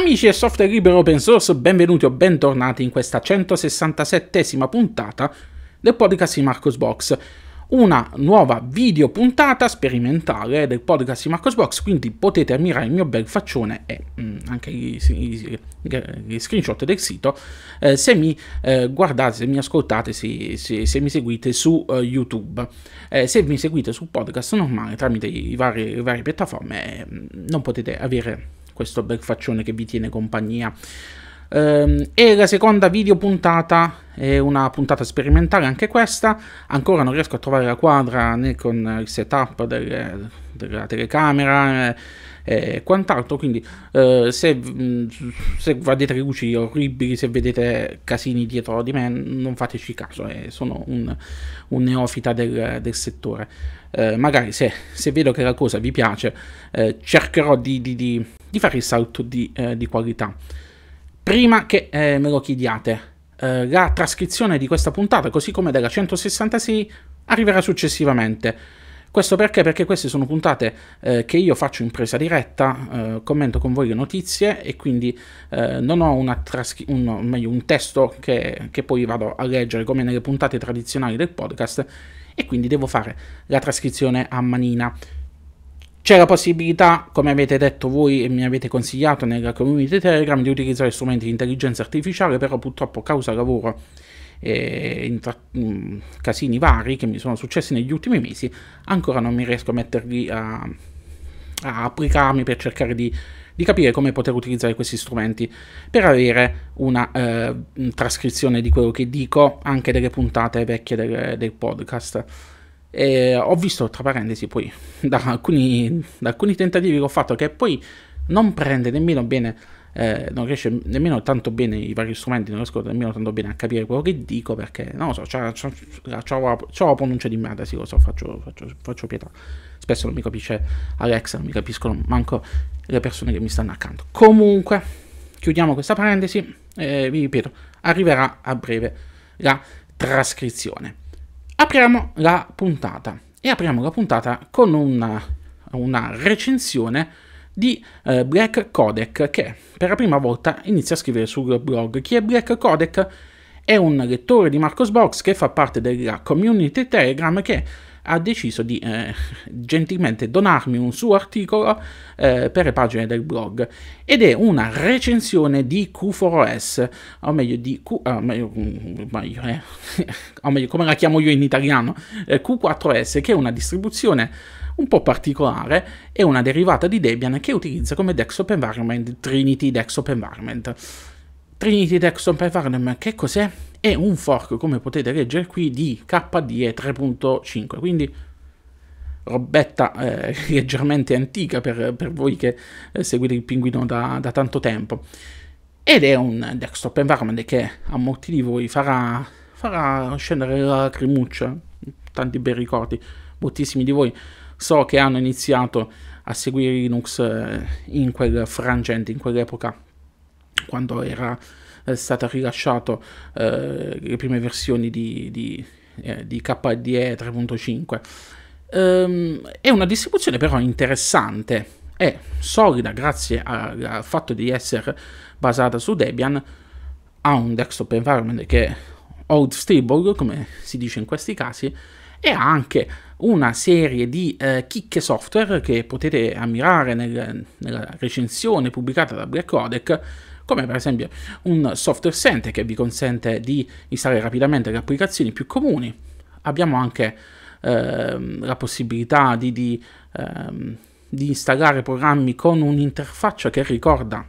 Amici del software libero open source, benvenuti o bentornati in questa 167esima puntata del podcast di Marcos Box. Una nuova video puntata sperimentale del podcast di Marcos Box, quindi potete ammirare il mio bel faccione e mh, mm, anche gli, gli, gli, screenshot del sito eh, se mi eh, guardate, se mi ascoltate, se, se, se mi seguite su uh, YouTube. Eh, se mi seguite sul podcast normale tramite le varie, varie, piattaforme mm, non potete avere questo bel faccione che vi tiene compagnia. Ehm, e la seconda video puntata è una puntata sperimentale, anche questa. Ancora non riesco a trovare la quadra né con il setup del, della telecamera eh, e quant'altro. Quindi, eh, se, mm, se, guardate le luci orribili, se vedete casini dietro di me, non fateci caso, eh, sono un, un, neofita del, del settore. Eh, magari se, se, vedo che la cosa vi piace, eh, cercherò di, di, di di fare il salto di, eh, di qualità. Prima che eh, me lo chiediate, eh, la trascrizione di questa puntata, così come della 166, arriverà successivamente. Questo perché? Perché queste sono puntate eh, che io faccio in presa diretta, eh, commento con voi le notizie e quindi eh, non ho un, meglio, un, testo che, che, poi vado a leggere come nelle puntate tradizionali del podcast e quindi devo fare la trascrizione a manina. C'è la possibilità, come avete detto voi e mi avete consigliato nella community Telegram, di utilizzare strumenti di intelligenza artificiale, però purtroppo causa lavoro e eh, mm, casini vari che mi sono successi negli ultimi mesi, ancora non mi riesco a metterli a, a applicarmi per cercare di, di, capire come poter utilizzare questi strumenti per avere una eh, trascrizione di quello che dico, anche delle puntate vecchie del, del podcast. E ho visto, tra parentesi, poi da alcuni, da alcuni, tentativi che ho fatto, che poi non prende nemmeno bene, eh, non riesce nemmeno tanto bene i vari strumenti, non riesco nemmeno tanto bene a capire quello che dico perché, non lo so, c'ho, la, pronuncia di merda, sì, lo so, faccio, faccio, faccio pietà. Spesso non mi capisce Alexa, non mi capiscono manco le persone che mi stanno accanto. Comunque, chiudiamo questa parentesi, eh, vi ripeto, arriverà a breve la trascrizione apriamo la puntata e apriamo la puntata con una, una recensione di eh, Black Codec che per la prima volta inizia a scrivere sul blog. Chi è Black Codec? È un lettore di Marcos Box che fa parte della community Telegram che ha deciso di eh, gentilmente donarmi un suo articolo eh, per le pagine del blog ed è una recensione di q 4 s o meglio di Q, ah, meglio, mm, meglio, eh, o meglio come la chiamo io in italiano, eh, Q4S che è una distribuzione un po' particolare è una derivata di Debian che utilizza come desktop environment Trinity Desktop Environment. Trinity Desktop Environment che cos'è? e un fork, come potete leggere qui, di KDE 3.5, quindi robetta eh, leggermente antica per, per voi che eh, seguite il pinguino da, da, tanto tempo. Ed è un desktop environment che a molti di voi farà, farà scendere la lacrimuccia, tanti bei ricordi, moltissimi di voi so che hanno iniziato a seguire Linux eh, in quel frangente, in quell'epoca, quando era è stata rilasciata eh, le prime versioni di, di, eh, di KDE 3.5. Um, è una distribuzione però interessante, è solida grazie al fatto di essere basata su Debian, ha un desktop environment che è old stable, come si dice in questi casi, e ha anche una serie di eh, chicche software che potete ammirare nel, nella recensione pubblicata da Black Codec come per esempio un software center che vi consente di installare rapidamente le applicazioni più comuni. Abbiamo anche ehm, la possibilità di, di, ehm, di installare programmi con un'interfaccia che ricorda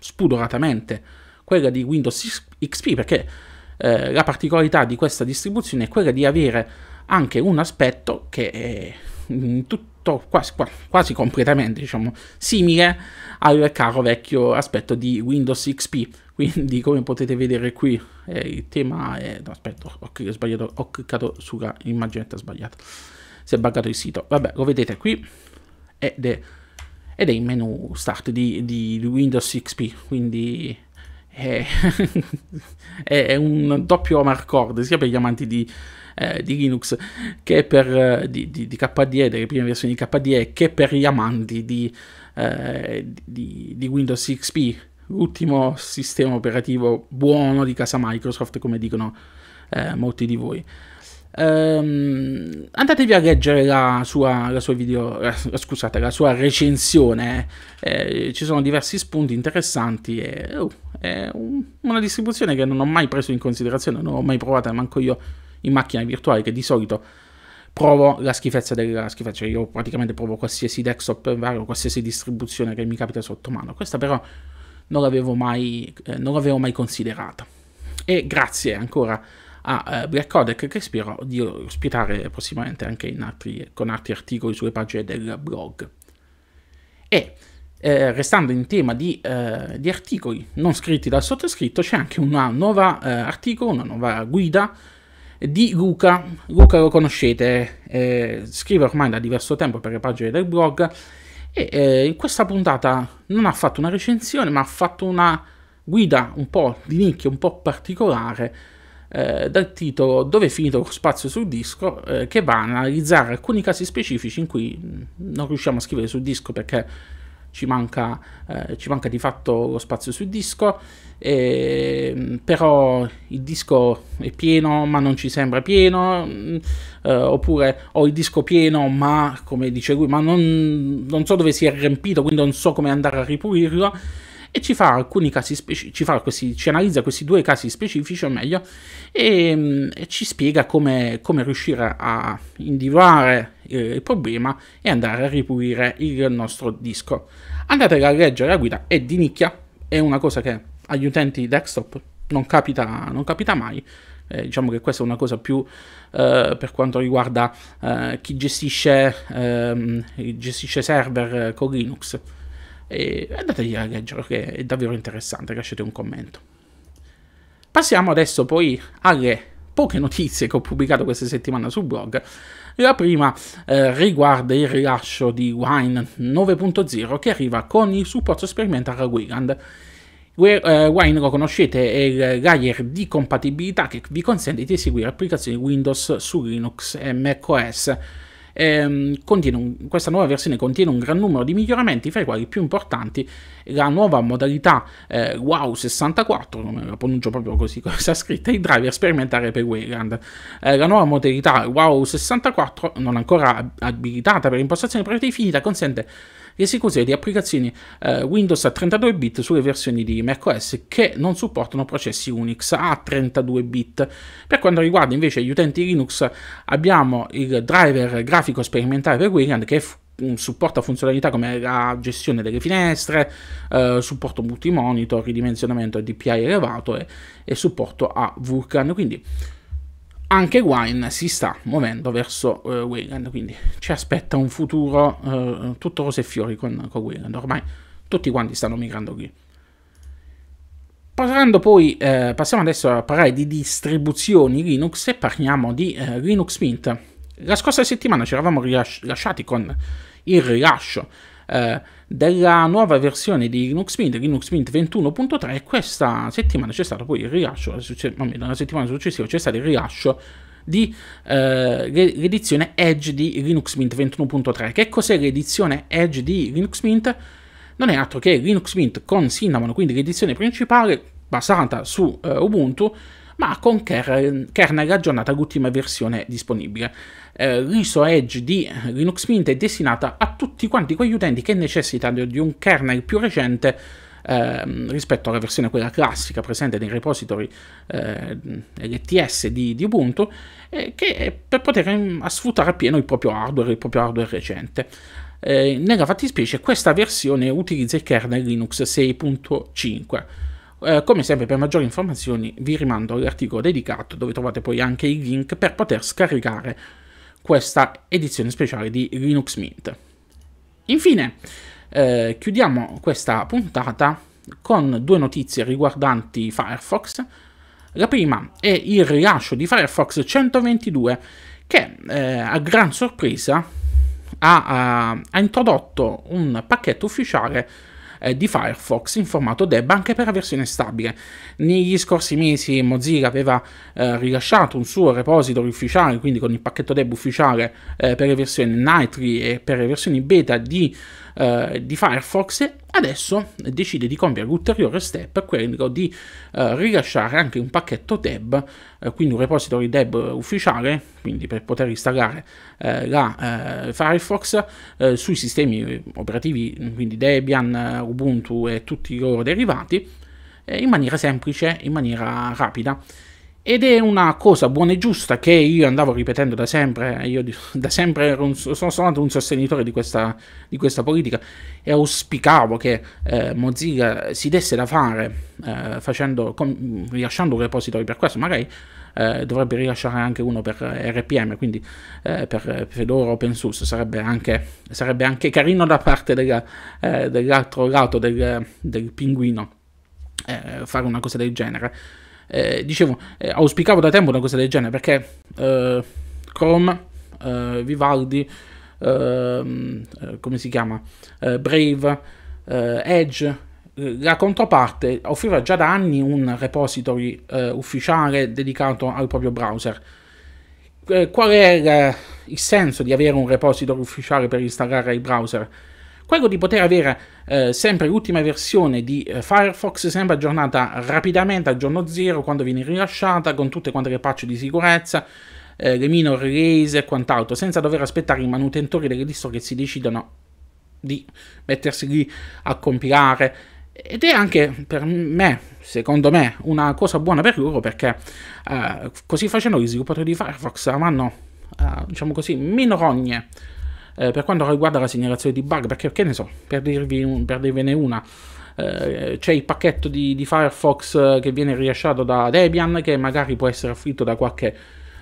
spudoratamente quella di Windows XP perché eh, la particolarità di questa distribuzione è quella di avere anche un aspetto che in tutti fatto quasi, quasi completamente diciamo, simile al caro vecchio aspetto di Windows XP. Quindi, come potete vedere qui, eh, il tema è. No, aspetta, ho, sbagliato, ho cliccato sulla immaginetta sbagliata. Si è buggato il sito. Vabbè, lo vedete qui ed è, ed è il menu start di, di Windows XP. Quindi è, è un doppio marcord sia per gli amanti di eh, di Linux che per, eh, di, di, di, KDE, delle prime versioni di KDE, che per gli amanti di, eh, di Windows XP, l'ultimo sistema operativo buono di casa Microsoft, come dicono eh, molti di voi. Um, andatevi a leggere la sua, la sua, video, la, scusate, la sua recensione, eh, ci sono diversi spunti interessanti e, oh, è un, una distribuzione che non ho mai preso in considerazione, non ho mai provata manco io in macchina virtuale che di solito provo la schifezza della schifezza, cioè io praticamente provo qualsiasi desktop vario, qualsiasi distribuzione che mi capita sotto mano. Questa però non l'avevo mai, eh, non l'avevo mai considerata. E grazie ancora a eh, Black Codec che spero di ospitare prossimamente anche altri, con altri articoli sulle pagine del blog. E eh, restando in tema di, eh, di, articoli non scritti dal sottoscritto, c'è anche un nuovo eh, articolo, una nuova guida di Luca. Luca lo conoscete, eh, scrive ormai da diverso tempo per le pagine del blog e eh, in questa puntata non ha fatto una recensione ma ha fatto una guida un po' di nicchia, un po' particolare eh, dal titolo Dove è finito lo spazio sul disco eh, che va a analizzare alcuni casi specifici in cui mm, non riusciamo a scrivere sul disco perché ci manca, eh, ci manca di fatto lo spazio sul disco, eh, però il disco è pieno ma non ci sembra pieno, mm, eh, oppure ho il disco pieno ma come dice lui, ma non, non so dove si è riempito, quindi non so come andare a ripulirlo e ci fa alcuni casi specifici, ci, fa questi, ci analizza questi due casi specifici o meglio e, ehm, e ci spiega come, come, riuscire a individuare eh, il problema e andare a ripulire il nostro disco. Andate a leggere, la guida è di nicchia, è una cosa che agli utenti desktop non capita, non capita mai, eh, diciamo che questa è una cosa più eh, per quanto riguarda eh, chi gestisce, ehm, gestisce server con Linux. E andategli a leggere che è davvero interessante, lasciate un commento. Passiamo adesso poi alle poche notizie che ho pubblicato questa settimana sul blog. La prima eh, riguarda il rilascio di Wine 9.0 che arriva con il supporto sperimentale a Wigand. Eh, Wine lo conoscete, è il layer di compatibilità che vi consente di eseguire applicazioni Windows su Linux e macOS ehm, un, questa nuova versione contiene un gran numero di miglioramenti, fra i quali i più importanti la nuova modalità eh, WoW 64, non la pronuncio proprio così come sta scritta, i driver sperimentare per Wayland. Eh, la nuova modalità WoW 64, non ancora abilitata per impostazione predefinita, consente l'esecuzione di applicazioni eh, Windows a 32 bit sulle versioni di macOS che non supportano processi Unix a 32 bit. Per quanto riguarda invece gli utenti Linux abbiamo il driver grafico sperimentale per Wayland che mm, supporta funzionalità come la gestione delle finestre, eh, supporto multimonitor, ridimensionamento a DPI elevato e, e supporto a Vulkan. Quindi anche Wine si sta muovendo verso eh, Weyland, quindi ci aspetta un futuro eh, tutto rose e fiori con, con Weyland, ormai tutti quanti stanno migrando qui. Parlando poi, eh, passiamo adesso a parlare di distribuzioni Linux e parliamo di eh, Linux Mint. La scorsa settimana ci eravamo lasciati con il rilascio eh, della nuova versione di Linux Mint, Linux Mint 21.3, questa settimana c'è stato poi il rilascio, eh, la settimana successiva c'è stato il rilascio di eh, l'edizione Edge di Linux Mint 21.3. Che cos'è l'edizione Edge di Linux Mint? Non è altro che Linux Mint con Cinnamon, quindi l'edizione principale basata su eh, Ubuntu, ma con kernel, kernel aggiornata all'ultima versione disponibile. Eh, l'ISO Edge di Linux Mint è destinata a tutti quanti quegli utenti che necessitano di un kernel più recente eh, rispetto alla versione quella classica presente nei repository eh, LTS di, di Ubuntu, eh, che per poter mm, sfruttare appieno il proprio hardware, il proprio hardware recente. Eh, nella fattispecie questa versione utilizza il kernel Linux 6.5. Eh, come sempre per maggiori informazioni vi rimando all'articolo dedicato dove trovate poi anche i link per poter scaricare questa edizione speciale di Linux Mint. Infine, eh, chiudiamo questa puntata con due notizie riguardanti Firefox. La prima è il rilascio di Firefox 122 che eh, a gran sorpresa ha, ha, eh, ha introdotto un pacchetto ufficiale eh, di Firefox in formato DEB anche per la versione stabile. Negli scorsi mesi Mozilla aveva eh, rilasciato un suo repository ufficiale, quindi con il pacchetto DEB ufficiale eh, per le versioni Nightly e per le versioni beta di, eh, di Firefox Adesso decide di compiere l'ulteriore step, quello di eh, rilasciare anche un pacchetto Deb, eh, quindi un repository Deb ufficiale, quindi per poter installare eh, la eh, Firefox eh, sui sistemi operativi, quindi Debian, Ubuntu e tutti i loro derivati, eh, in maniera semplice, in maniera rapida. Ed è una cosa buona e giusta che io andavo ripetendo da sempre, eh, io da sempre un, sono stato un sostenitore di questa, di questa politica e auspicavo che eh, Mozilla si desse da fare eh, facendo, con, rilasciando un repository per questo, magari eh, dovrebbe rilasciare anche uno per RPM, quindi eh, per Fedora Open Source sarebbe anche, sarebbe anche carino da parte della, eh, dell'altro lato del, del pinguino fare una cosa del genere eh, dicevo, eh, auspicavo da tempo una cosa del genere perché eh, Chrome, eh, Vivaldi, ehm, eh, come si chiama, eh, Brave, Edge, la controparte offriva già da anni un repository ufficiale dedicato al proprio browser. Qual è il senso di avere un repository ufficiale per installare i browser? Quello di poter avere eh, sempre l'ultima versione di eh, Firefox, sempre aggiornata rapidamente al giorno zero, quando viene rilasciata, con tutte quante le patch di sicurezza, eh, le minor release e quant'altro, senza dover aspettare i manutentori delle distro che si decidono di mettersi lì a compilare. Ed è anche per me, secondo me, una cosa buona per loro perché eh, così facendo gli sviluppatori di Firefox avranno, eh, diciamo così, meno rogne eh, per quanto riguarda la segnalazione di bug, perché che ne so, per, dirvi un, per dirvene una, eh, c'è il pacchetto di, di, Firefox eh, che viene rilasciato da Debian che magari può essere afflitto da qualche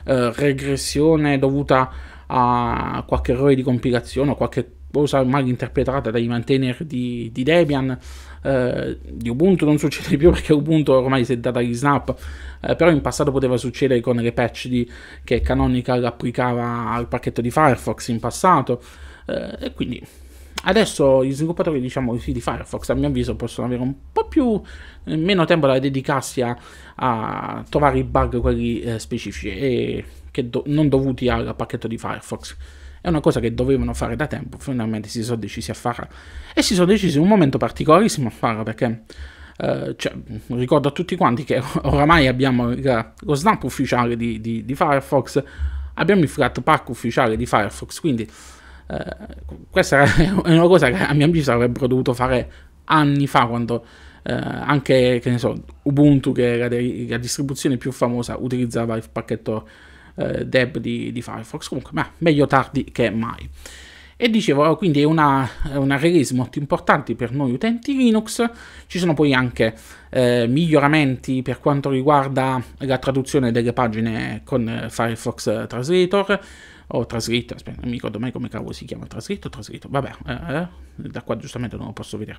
eh, regressione dovuta a qualche errore di compilazione o qualche cosa mal interpretata dai maintainer di, di Debian eh, di Ubuntu non succede più perché Ubuntu ormai si è data gli snap, eh, però in passato poteva succedere con le patch di, che Canonical applicava al pacchetto di Firefox in passato, eh, e quindi adesso gli sviluppatori diciamo, di Firefox a mio avviso possono avere un po' più eh, meno tempo da dedicarsi a, a trovare i bug quelli eh, specifici e do non dovuti al pacchetto di Firefox. È una cosa che dovevano fare da tempo, finalmente si sono decisi a farla. E si sono decisi in un momento particolarissimo a farla perché... Eh, cioè, ricordo a tutti quanti che oramai abbiamo lo snap ufficiale di, di, di Firefox, abbiamo il flatpak ufficiale di Firefox, quindi eh, questa è una cosa che a mio avviso avrebbero dovuto fare anni fa quando eh, anche che ne so, Ubuntu, che era la distribuzione più famosa, utilizzava il pacchetto eh, Deb di, di, Firefox. Comunque, ma meglio tardi che mai. E dicevo, oh, quindi è una, una release molto importante per noi utenti Linux. Ci sono poi anche eh, miglioramenti per quanto riguarda la traduzione delle pagine con Firefox eh, Translator o Translator, aspetta, non mi ricordo mai come cavolo si chiama Translator, Translator, vabbè, eh, eh da qua giustamente non lo posso vedere,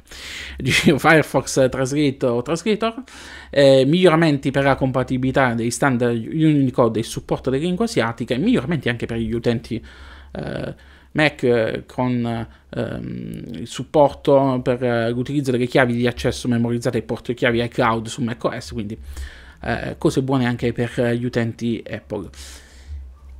di Firefox Translator, Translator eh, miglioramenti per la compatibilità dei standard Unicode e il supporto delle lingue asiatiche, miglioramenti anche per gli utenti eh, Mac eh, con ehm, il supporto per eh, l'utilizzo delle chiavi di accesso memorizzate e portachiavi iCloud su macOS, quindi eh, cose buone anche per gli utenti Apple.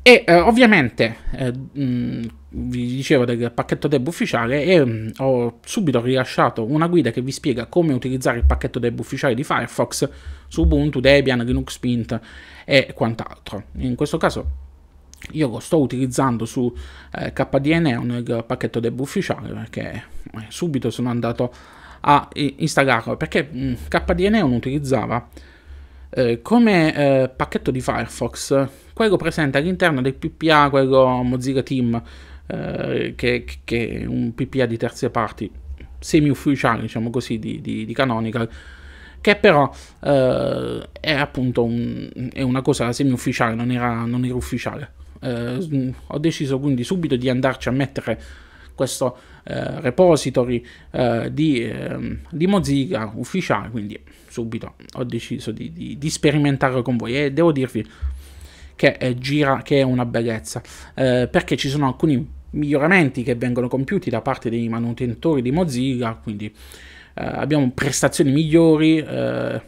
E eh, ovviamente eh, mh, mm, vi dicevo del pacchetto deb ufficiale e mh, mm, ho subito rilasciato una guida che vi spiega come utilizzare il pacchetto deb ufficiale di Firefox su Ubuntu, Debian, Linux Mint e quant'altro. In questo caso io lo sto utilizzando su eh, KDNeo nel pacchetto deb ufficiale perché eh, subito sono andato a installarlo perché mh, mm, KDNeo non utilizzava eh, come eh, pacchetto di Firefox, quello presente all'interno del PPA, quello Mozilla Team, eh, che, che, è un PPA di terze parti, semi-ufficiale, diciamo così, di, di, di Canonical, che però eh, è appunto un, è una cosa semi-ufficiale, non non era ufficiale. Eh, mm, ho deciso quindi subito di andarci a mettere questo eh, repository eh, di, eh, di, Mozilla ufficiale, quindi subito ho deciso di, di, di sperimentare con voi e devo dirvi che gira, che è una bellezza, eh, perché ci sono alcuni miglioramenti che vengono compiuti da parte dei manutentori di Mozilla, quindi eh, abbiamo prestazioni migliori. Eh,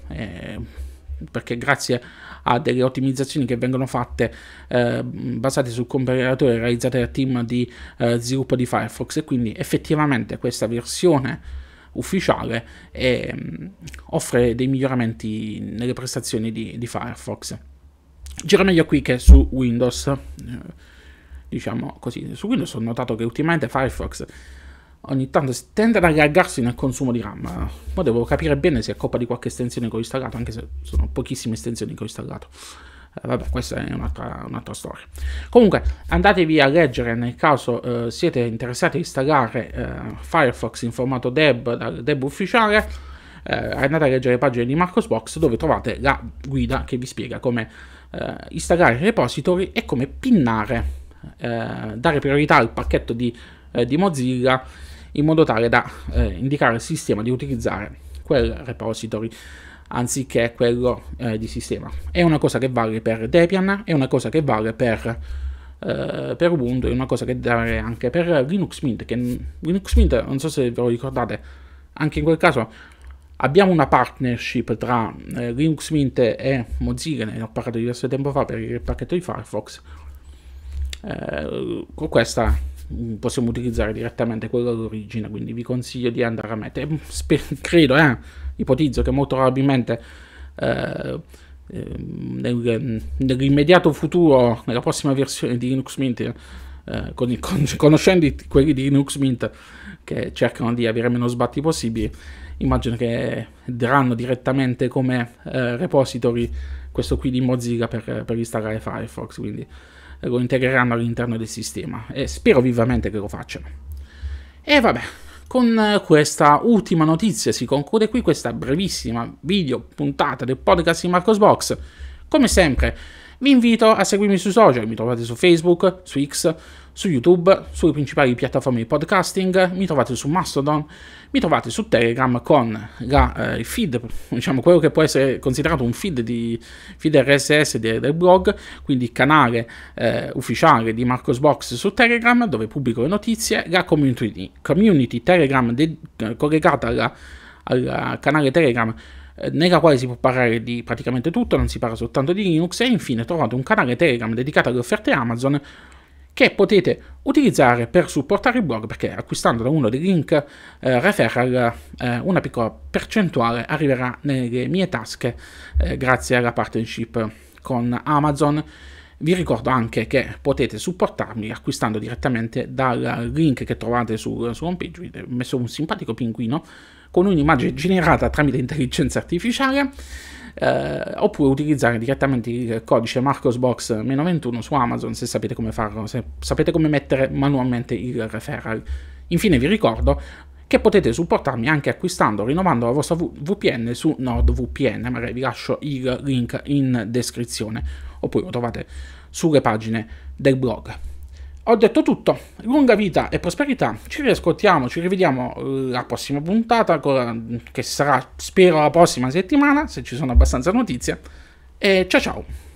perché grazie a delle ottimizzazioni che vengono fatte eh, basate sul compilatore realizzate dal team di eh, sviluppo di Firefox e quindi effettivamente questa versione ufficiale e, ehm, offre dei miglioramenti nelle prestazioni di, di, Firefox. Gira meglio qui che su Windows. Eh, diciamo così, su Windows ho notato che ultimamente Firefox ogni tanto si tende ad allargarsi nel consumo di RAM. Ma devo capire bene se è colpa di qualche estensione che ho installato, anche se sono pochissime estensioni che ho installato. Eh, vabbè, questa è un'altra, un'altra, storia. Comunque, andatevi a leggere nel caso eh, siete interessati a installare eh, Firefox in formato deb dal deb ufficiale. Eh, andate a leggere le pagine di Marcosbox dove trovate la guida che vi spiega come eh, installare repository e come pinnare, dare priorità al pacchetto di, di Mozilla in modo tale da eh, indicare al sistema di utilizzare quel repository anziché quello eh, di sistema. È una cosa che vale per Debian, è una cosa che vale per, eh, per Ubuntu, è una cosa che vale anche per Linux Mint, che Linux Mint, non so se ve lo ricordate, anche in quel caso abbiamo una partnership tra eh, Linux Mint e Mozilla, ne ho parlato diverso tempo fa per il pacchetto di Firefox. Eh, con questa possiamo utilizzare direttamente quello d'origine, quindi vi consiglio di andare a mettere, credo, eh, ipotizzo che molto probabilmente eh, ehm, nell'immediato futuro, nella prossima versione di Linux Mint, eh, con il, con, conoscendo i, quelli di Linux Mint che cercano di avere meno sbatti possibili, immagino che daranno direttamente come eh, repository questo qui di Mozilla per, per installare Firefox, quindi lo integreranno all'interno del sistema e spero vivamente che lo facciano. E vabbè, con questa ultima notizia si conclude qui questa brevissima video puntata del podcast di Marcosbox. Come sempre, vi invito a seguirmi sui social, mi trovate su Facebook, su X, su YouTube, sulle principali piattaforme di podcasting, mi trovate su Mastodon, mi trovate su Telegram con la, eh, il feed, diciamo quello che può essere considerato un feed, di, feed RSS de, del blog, quindi il canale eh, ufficiale di Marcosbox su Telegram dove pubblico le notizie, la community, community Telegram de, eh, collegata alla al canale Telegram eh, nella quale si può parlare di praticamente tutto, non si parla soltanto di Linux, e infine trovate un canale Telegram dedicato alle offerte Amazon che potete utilizzare per supportare il blog perché acquistando da uno dei link eh, referral eh, una piccola percentuale arriverà nelle mie tasche eh, grazie alla partnership con Amazon. Vi ricordo anche che potete supportarmi acquistando direttamente dal link che trovate sul, sulla homepage, ho messo un simpatico pinguino con un'immagine generata tramite intelligenza artificiale eh, oppure utilizzare direttamente il codice marcosbox-21 su Amazon se sapete come farlo, se sapete come mettere manualmente il referral. Infine vi ricordo che potete supportarmi anche acquistando o rinnovando la vostra VPN su NordVPN, magari vi lascio il link in descrizione, oppure lo trovate sulle pagine del blog. Ho detto tutto, lunga vita e prosperità, ci riascoltiamo, ci rivediamo eh, la prossima puntata, mm, che sarà spero la prossima settimana, se ci sono abbastanza notizie, e ciao ciao!